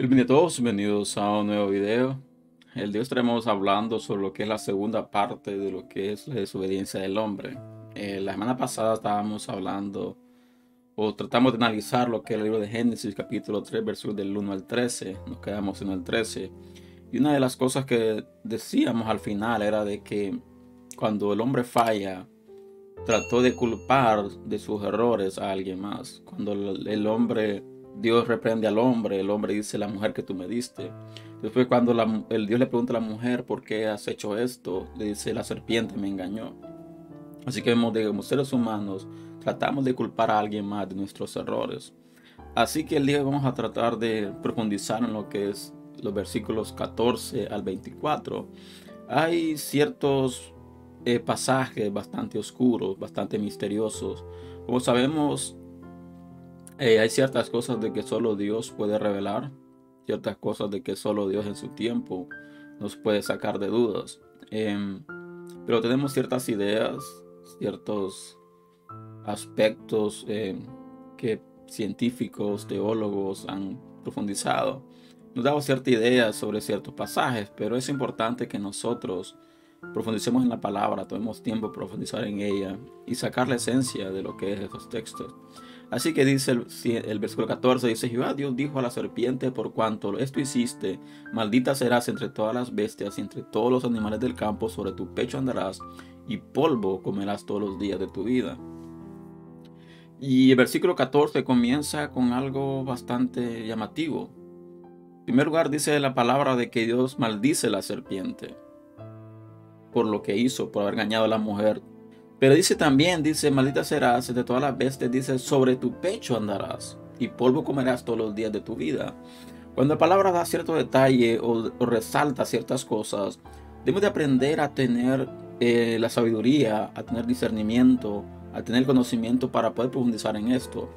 Bienvenidos a todos, a un nuevo video. El día estaremos hablando sobre lo que es la segunda parte de lo que es la desobediencia del hombre. Eh, la semana pasada estábamos hablando o tratamos de analizar lo que es el libro de Génesis capítulo 3 versículos del 1 al 13. Nos quedamos en el 13. Y una de las cosas que decíamos al final era de que cuando el hombre falla, trató de culpar de sus errores a alguien más. Cuando el hombre Dios reprende al hombre, el hombre dice, la mujer que tú me diste. Después cuando el Dios le pregunta a la mujer, ¿por qué has hecho esto? Le dice, la serpiente me engañó. Así que vemos, como seres humanos, tratamos de culpar a alguien más de nuestros errores. Así que el día vamos a tratar de profundizar en lo que es los versículos 14 al 24. Hay ciertos eh, pasajes bastante oscuros, bastante misteriosos. Como sabemos, eh, hay ciertas cosas de que solo Dios puede revelar, ciertas cosas de que solo Dios en su tiempo nos puede sacar de dudas. Em, pero tenemos ciertas ideas, ciertos aspectos em, que científicos, teólogos han profundizado. Nos damos cierta idea sobre ciertos pasajes, pero es importante que nosotros profundicemos en la palabra, tomemos tiempo profundizar en ella y sacar la esencia de lo que es esos textos. Así que dice el, versículo 14, dice Jehová Dios dijo a la serpiente, por cuanto esto hiciste, maldita serás entre todas las bestias y entre todos los animales del campo, sobre tu pecho andarás y polvo comerás todos los días de tu vida. Y el versículo 14 comienza con algo bastante llamativo. En primer lugar dice la palabra de que Dios maldice a la serpiente por lo que hizo, por haber engañado a la mujer pero dice también, dice, maldita serás de todas las bestias, dice, sobre tu pecho andarás y polvo comerás todos los días de tu vida. Cuando la palabra da cierto detalle o, resalta ciertas cosas, debemos de aprender a tener eh, la sabiduría, a tener discernimiento, a tener conocimiento para poder profundizar en esto.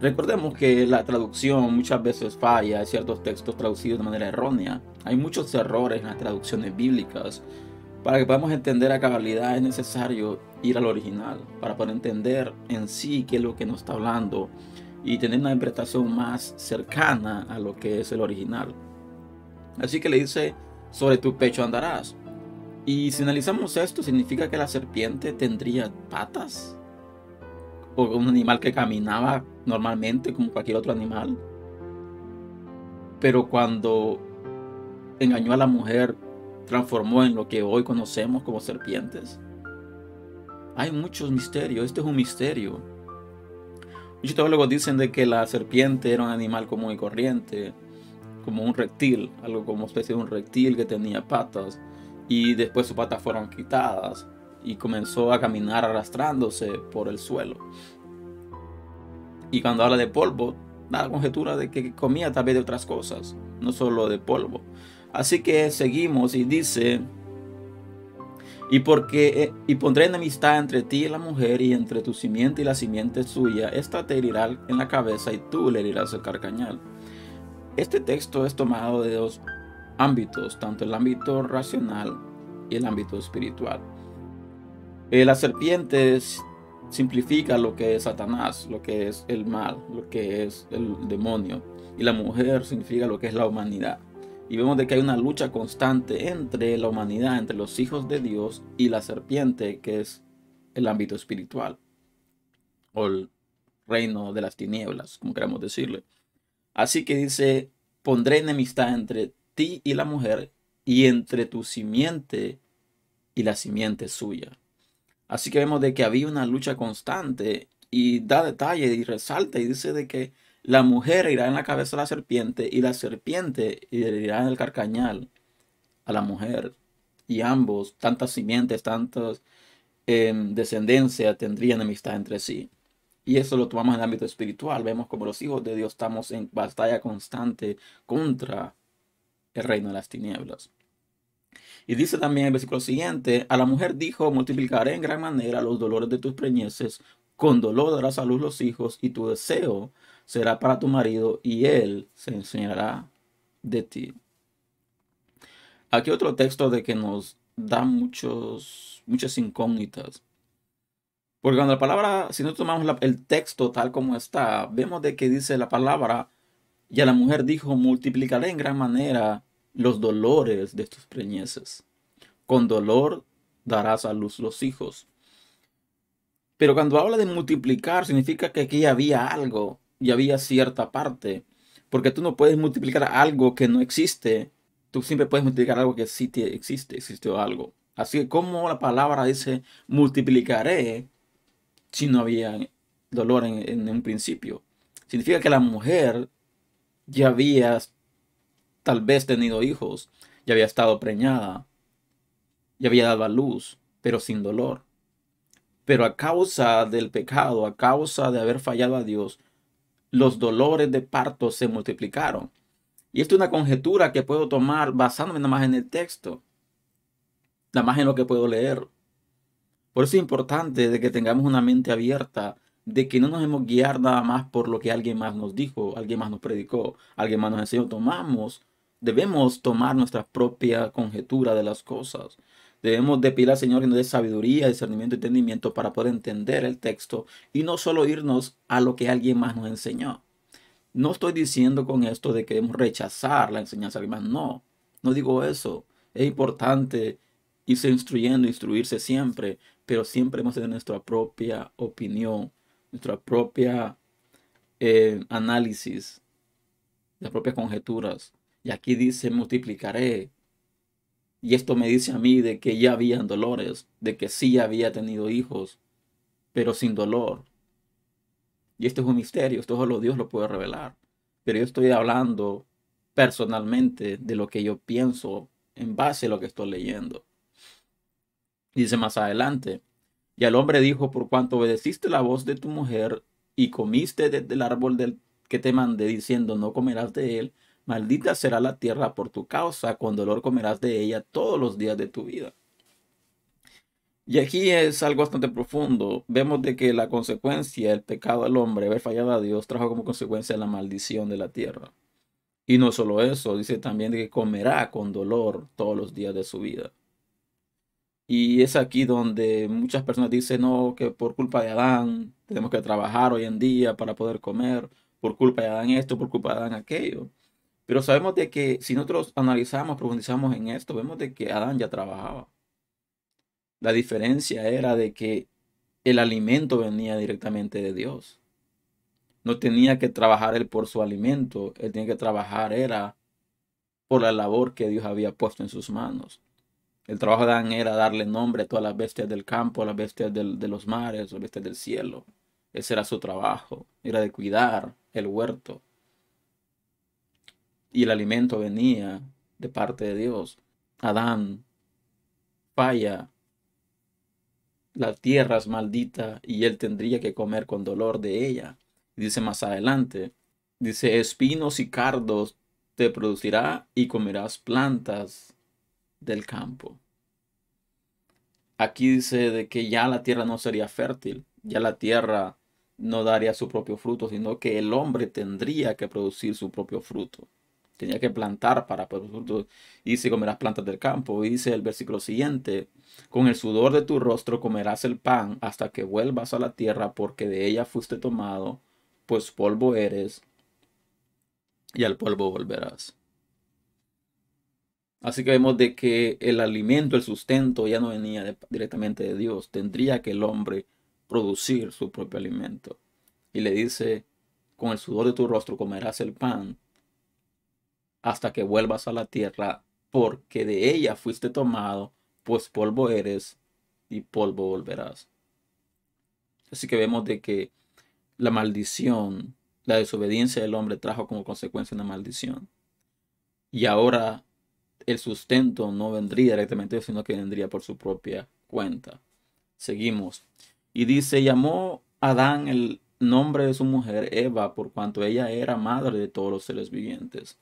Recordemos que la traducción muchas veces falla, hay ciertos textos traducidos de manera errónea, hay muchos errores en las traducciones bíblicas. Para que podamos entender la cabalidad es necesario ir al original para poder entender en sí qué es lo que nos está hablando y tener una interpretación más cercana a lo que es el original. Así que le dice, sobre tu pecho andarás. Y si analizamos esto, significa que la serpiente tendría patas. O un animal que caminaba normalmente como cualquier otro animal. Pero cuando engañó a la mujer, transformó en lo que hoy conocemos como serpientes. Hay muchos misterios, este es un misterio. Muchos teólogos dicen de que la serpiente era un animal común y corriente, como un reptil, algo como especie de un reptil que tenía patas, y después sus patas fueron quitadas y comenzó a caminar arrastrándose por el suelo. Y cuando habla de polvo, da la conjetura de que comía tal vez de otras cosas, no solo de polvo. Así que seguimos y dice y, porque, eh, y pondré enemistad entre ti y la mujer, y entre tu simiente y la simiente suya. Esta te herirá en la cabeza y tú le herirás el carcañal. Este texto es tomado de dos ámbitos, tanto el ámbito racional y el ámbito espiritual. Eh, la serpiente simplifica lo que es Satanás, lo que es el mal, lo que es el demonio, y la mujer significa lo que es la humanidad y vemos de que hay una lucha constante entre la humanidad, entre los hijos de Dios y la serpiente, que es el ámbito espiritual o el reino de las tinieblas, como queremos decirle. Así que dice, pondré enemistad entre ti y la mujer y entre tu simiente y la simiente suya. Así que vemos de que había una lucha constante y da detalle y resalta y dice de que la mujer irá en la cabeza de la serpiente y la serpiente irá en el carcañal a la mujer. Y ambos, tantas simientes, tantas eh, em, descendencia, tendrían amistad entre sí. Y eso lo tomamos en el ámbito espiritual. Vemos como los hijos de Dios estamos en batalla constante contra el reino de las tinieblas. Y dice también el versículo siguiente, a la mujer dijo, multiplicaré en gran manera los dolores de tus preñeces, con dolor darás a luz los hijos y tu deseo será para tu marido y él se enseñará de ti. Aquí otro texto de que nos da muchos, muchas incógnitas. Porque cuando la palabra, si no tomamos el texto tal como está, vemos de que dice la palabra, y a la mujer dijo, multiplicaré en gran manera los dolores de tus preñeces. Con dolor darás a luz los hijos. Pero cuando habla de multiplicar, significa que aquí había algo y había cierta parte. Porque tú no puedes multiplicar algo que no existe. Tú siempre puedes multiplicar algo que sí existe, existió algo. Así que como la palabra dice multiplicaré si no había dolor en, en un principio. Significa que la mujer ya había tal vez tenido hijos, ya había estado preñada, ya había dado a luz, pero sin dolor. Pero a causa del pecado, a causa de haber fallado a Dios, los dolores de parto se multiplicaron. Y esto es una conjetura que puedo tomar basándome nada más en el texto, nada más en lo que puedo leer. Por eso es importante de que tengamos una mente abierta, de que no nos hemos guiar nada más por lo que alguien más nos dijo, alguien más nos predicó, alguien más nos enseñó. Tomamos, debemos tomar nuestra propia conjetura de las cosas. Debemos de al Señor y nos dé sabiduría, discernimiento y entendimiento para poder entender el texto y no solo irnos a lo que alguien más nos enseñó. No estoy diciendo con esto de que debemos rechazar la enseñanza de alguien más, no, no digo eso. Es importante irse instruyendo, instruirse siempre, pero siempre hemos tenido nuestra propia opinión, nuestra propia eh, análisis, las propias conjeturas. Y aquí dice multiplicaré, y esto me dice a mí de que ya habían dolores, de que sí había tenido hijos, pero sin dolor. Y esto es un misterio, esto solo Dios lo puede revelar. Pero yo estoy hablando personalmente de lo que yo pienso en base a lo que estoy leyendo. Dice más adelante, y al hombre dijo, por cuanto obedeciste la voz de tu mujer y comiste del árbol del que te mandé diciendo, no comerás de él, Maldita será la tierra por tu causa, con dolor comerás de ella todos los días de tu vida. Y aquí es algo bastante profundo. Vemos de que la consecuencia, el pecado del hombre, haber fallado a Dios, trajo como consecuencia la maldición de la tierra. Y no solo eso, dice también de que comerá con dolor todos los días de su vida. Y es aquí donde muchas personas dicen, no, que por culpa de Adán tenemos que trabajar hoy en día para poder comer, por culpa de Adán esto, por culpa de Adán aquello. Pero sabemos de que si nosotros analizamos, profundizamos en esto, vemos de que Adán ya trabajaba. La diferencia era de que el alimento venía directamente de Dios. No tenía que trabajar él por su alimento, él tenía que trabajar era por la labor que Dios había puesto en sus manos. El trabajo de Adán era darle nombre a todas las bestias del campo, a las bestias de los mares, a las bestias del cielo. Ese era su trabajo, era de cuidar el huerto y el alimento venía de parte de Dios. Adán falla, la tierra es maldita y él tendría que comer con dolor de ella. Dice más adelante, dice, espinos y cardos te producirá y comerás plantas del campo. Aquí dice de que ya la tierra no sería fértil, ya la tierra no daría su propio fruto, sino que el hombre tendría que producir su propio fruto tenía que plantar para poder pues, Y si comerás plantas del campo. Y Dice el versículo siguiente, con el sudor de tu rostro comerás el pan hasta que vuelvas a la tierra, porque de ella fuiste tomado, pues polvo eres, y al polvo volverás. Así que vemos de que el alimento, el sustento ya no venía directamente de Dios, tendría que el hombre producir su propio alimento. Y le dice, con el sudor de tu rostro comerás el pan hasta que vuelvas a la tierra, porque de ella fuiste tomado, pues polvo eres y polvo volverás. Así que vemos de que la maldición, la desobediencia del hombre trajo como consecuencia una maldición. Y ahora el sustento no vendría directamente, sino que vendría por su propia cuenta. Seguimos. Y dice, llamó Adán el nombre de su mujer Eva, por cuanto ella era madre de todos los seres vivientes.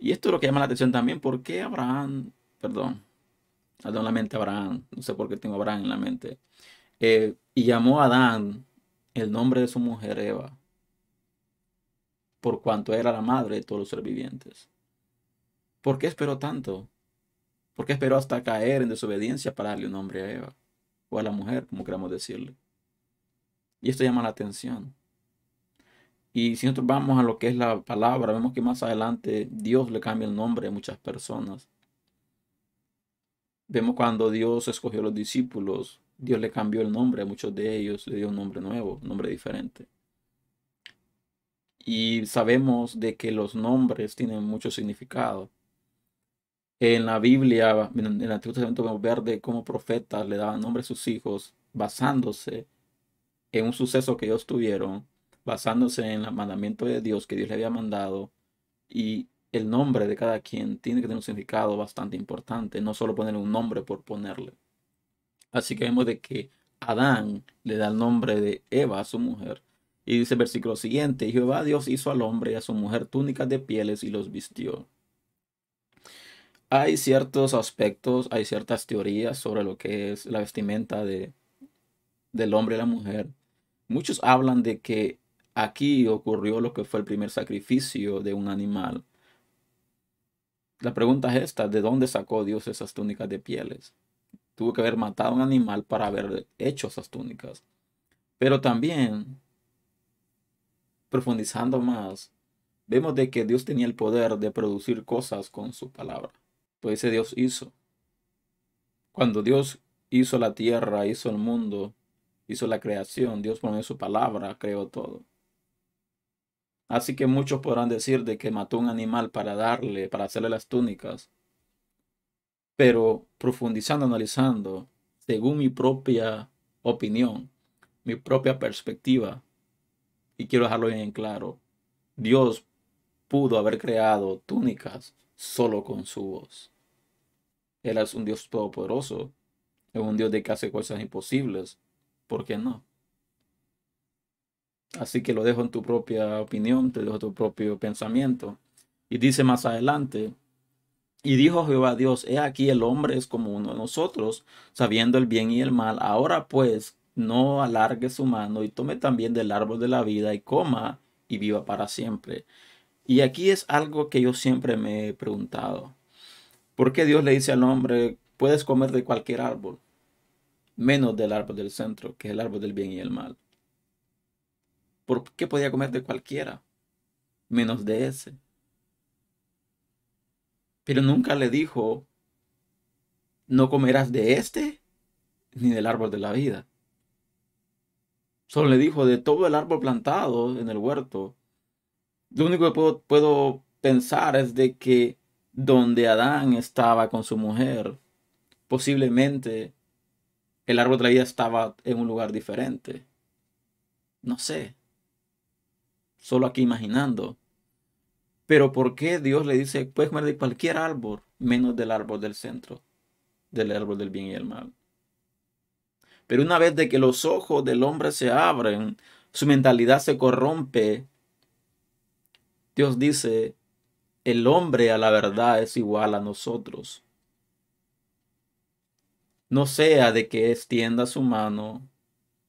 Y esto es lo que llama la atención también. ¿Por qué Abraham? Perdón. perdón la mente Abraham. No sé por qué tengo Abraham en la mente. Eh, y llamó a Adán el nombre de su mujer Eva. Por cuanto era la madre de todos los seres vivientes. ¿Por qué esperó tanto? ¿Por qué esperó hasta caer en desobediencia para darle un nombre a Eva? O a la mujer, como queramos decirle. Y esto llama la atención. Y si nosotros vamos a lo que es la palabra, vemos que más adelante Dios le cambia el nombre a muchas personas. Vemos cuando Dios escogió a los discípulos, Dios le cambió el nombre a muchos de ellos, le dio un nombre nuevo, un nombre diferente. Y sabemos de que los nombres tienen mucho significado. En la Biblia, en el Antiguo Testamento vemos ver de cómo profetas le daban nombre a sus hijos basándose en un suceso que ellos tuvieron basándose en el mandamiento de Dios que Dios le había mandado y el nombre de cada quien tiene que tener un significado bastante importante, no solo ponerle un nombre por ponerle. Así que vemos de que Adán le da el nombre de Eva a su mujer. Y dice el versículo siguiente, y Jehová Dios hizo al hombre y a su mujer túnicas de pieles y los vistió. Hay ciertos aspectos, hay ciertas teorías sobre lo que es la vestimenta de, del hombre y la mujer. Muchos hablan de que Aquí ocurrió lo que fue el primer sacrificio de un animal. La pregunta es esta, ¿de dónde sacó Dios esas túnicas de pieles? Tuvo que haber matado un animal para haber hecho esas túnicas. Pero también, profundizando más, vemos de que Dios tenía el poder de producir cosas con su palabra. Pues ese Dios hizo. Cuando Dios hizo la tierra, hizo el mundo, hizo la creación, Dios pone su palabra, creó todo. Así que muchos podrán decir de que mató un animal para darle, para hacerle las túnicas. Pero profundizando, analizando, según mi propia opinión, mi propia perspectiva, y quiero dejarlo bien claro, Dios pudo haber creado túnicas solo con su voz. Él es un Dios todopoderoso, es un Dios de que hace cosas imposibles. ¿Por qué no? Así que lo dejo en tu propia opinión, te dejo tu propio pensamiento. Y dice más adelante, y dijo Jehová Dios, he aquí el hombre es como uno de nosotros, sabiendo el bien y el mal. Ahora pues, no alargue su mano y tome también del árbol de la vida y coma y viva para siempre. Y aquí es algo que yo siempre me he preguntado. ¿Por qué Dios le dice al hombre, puedes comer de cualquier árbol, menos del árbol del centro, que es el árbol del bien y el mal? ¿Por qué podía comer de cualquiera, menos de ese. Pero nunca le dijo, no comerás de este ni del árbol de la vida. Solo le dijo, de todo el árbol plantado en el huerto, lo único que puedo, puedo pensar es de que donde Adán estaba con su mujer, posiblemente el árbol de la vida estaba en un lugar diferente. No sé solo aquí imaginando. Pero ¿por qué Dios le dice, puedes comer de cualquier árbol, menos del árbol del centro, del árbol del bien y el mal? Pero una vez de que los ojos del hombre se abren, su mentalidad se corrompe, Dios dice, el hombre a la verdad es igual a nosotros. No sea de que extienda su mano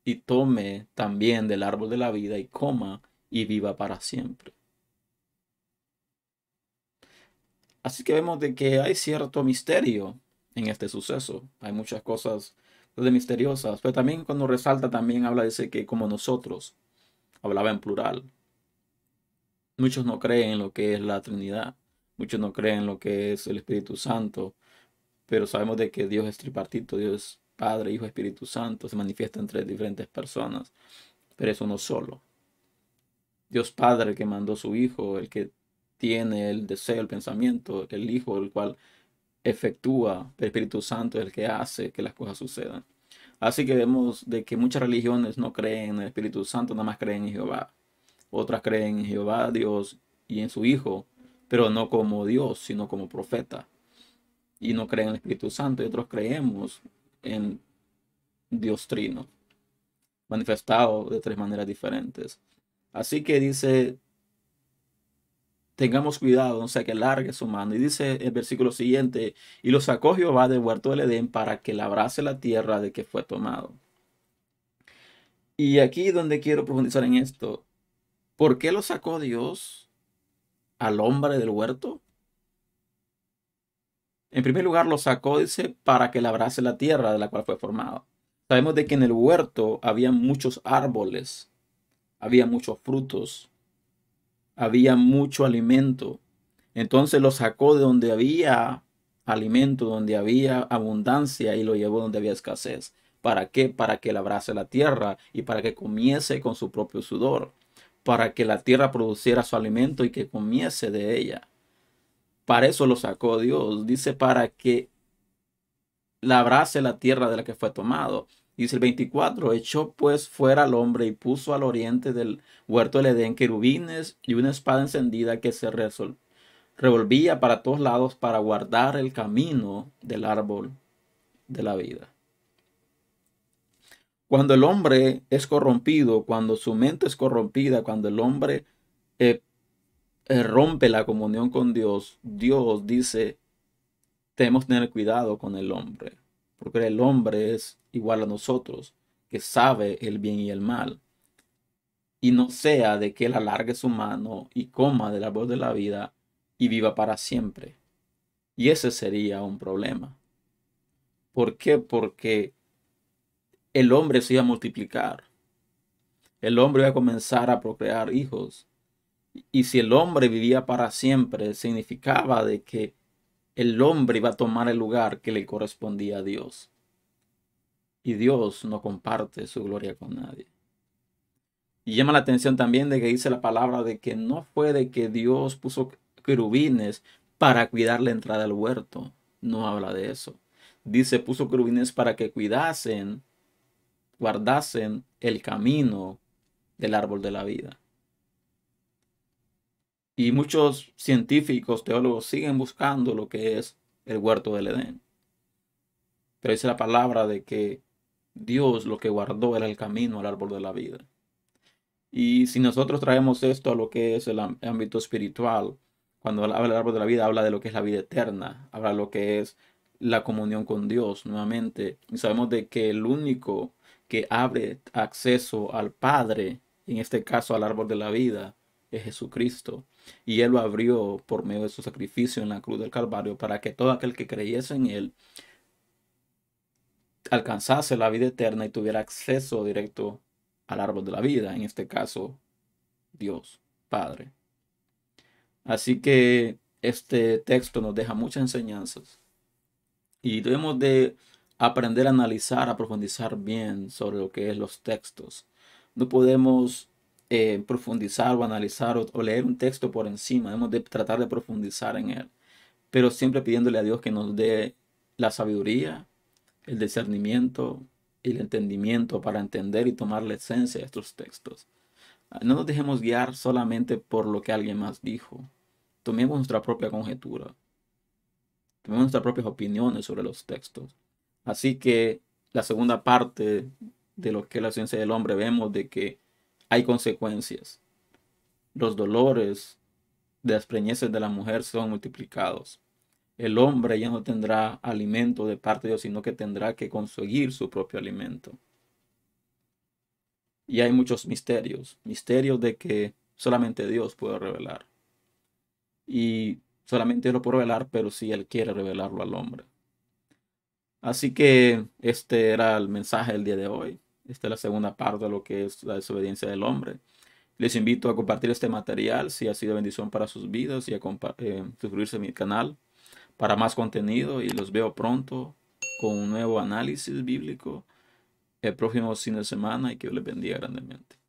y tome también del árbol de la vida y coma y viva para siempre. Así que vemos de que hay cierto misterio en este suceso. Hay muchas cosas de misteriosas, pero también cuando resalta también habla dice que como nosotros hablaba en plural. Muchos no creen en lo que es la Trinidad, muchos no creen en lo que es el Espíritu Santo, pero sabemos de que Dios es tripartito, Dios es Padre, Hijo, Espíritu Santo, se manifiesta entre diferentes personas, pero eso no solo. Dios Padre que mandó su Hijo, el que tiene el deseo, el pensamiento, el Hijo, el cual efectúa, el Espíritu Santo el que hace que las cosas sucedan. Así que vemos de que muchas religiones no creen en el Espíritu Santo, nada más creen en Jehová. Otras creen en Jehová, Dios y en su Hijo, pero no como Dios, sino como profeta. Y no creen en el Espíritu Santo, y otros creemos en Dios Trino, manifestado de tres maneras diferentes. Así que dice, tengamos cuidado, no sea que largue su mano. Y dice el versículo siguiente, y lo sacó Jehová del huerto del Edén para que labrase la tierra de que fue tomado. Y aquí donde quiero profundizar en esto, ¿por qué lo sacó Dios al hombre del huerto? En primer lugar, lo sacó, dice, para que labrase la tierra de la cual fue formado. Sabemos de que en el huerto había muchos árboles había muchos frutos, había mucho alimento. Entonces lo sacó de donde había alimento, donde había abundancia y lo llevó donde había escasez. ¿Para qué? Para que labrase la tierra y para que comiese con su propio sudor, para que la tierra produciera su alimento y que comiese de ella. Para eso lo sacó Dios. Dice, para que labrase la tierra de la que fue tomado. Dice el 24, echó pues fuera al hombre y puso al oriente del huerto del Edén querubines y una espada encendida que se revolvía para todos lados para guardar el camino del árbol de la vida. Cuando el hombre es corrompido, cuando su mente es corrompida, cuando el hombre eh, eh, rompe la comunión con Dios, Dios dice, debemos tener cuidado con el hombre, porque el hombre es igual a nosotros, que sabe el bien y el mal. Y no sea de que él alargue su mano y coma de la voz de la vida y viva para siempre. Y ese sería un problema. ¿Por qué? Porque el hombre se iba a multiplicar. El hombre iba a comenzar a procrear hijos. Y si el hombre vivía para siempre, significaba de que el hombre iba a tomar el lugar que le correspondía a Dios. Y Dios no comparte su gloria con nadie. Y llama la atención también de que dice la palabra de que no fue de que Dios puso querubines para cuidar la entrada al huerto. No habla de eso. Dice, puso querubines para que cuidasen, guardasen el camino del árbol de la vida. Y muchos científicos, teólogos siguen buscando lo que es el huerto del Edén. Pero dice la palabra de que Dios lo que guardó era el camino al árbol de la vida. Y si nosotros traemos esto a lo que es el ámbito espiritual, cuando habla del árbol de la vida, habla de lo que es la vida eterna, habla de lo que es la comunión con Dios nuevamente. Y sabemos de que el único que abre acceso al Padre, en este caso al árbol de la vida, es Jesucristo, y Él lo abrió por medio de su sacrificio en la cruz del Calvario para que todo aquel que creyese en Él alcanzase la vida eterna y tuviera acceso directo al árbol de la vida, en este caso Dios, Padre. Así que este texto nos deja muchas enseñanzas y debemos de aprender a analizar, a profundizar bien sobre lo que es los textos. No podemos eh, profundizar o analizar o, leer un texto por encima, hemos de tratar de profundizar en él, pero siempre pidiéndole a Dios que nos dé la sabiduría, el discernimiento y el entendimiento para entender y tomar la esencia de estos textos. Ah, no nos dejemos guiar solamente por lo que alguien más dijo. Tomemos nuestra propia conjetura. Tomemos nuestras propias opiniones sobre los textos. Así que la segunda parte de lo que es la ciencia del hombre vemos de que hay consecuencias. Los dolores de las preñeces de la mujer son multiplicados. El hombre ya no tendrá alimento de parte de Dios, sino que tendrá que conseguir su propio alimento. Y hay muchos misterios, misterios de que solamente Dios puede revelar. Y solamente Dios lo puede revelar, pero si Él quiere revelarlo al hombre. Así que este era el mensaje del día de hoy. Esta es la segunda parte de lo que es la desobediencia del hombre. Les invito a compartir este material si ha sido bendición para sus vidas y a eh, suscribirse a mi canal para más contenido y los veo pronto con un nuevo análisis bíblico el próximo fin de semana y que Dios les bendiga grandemente.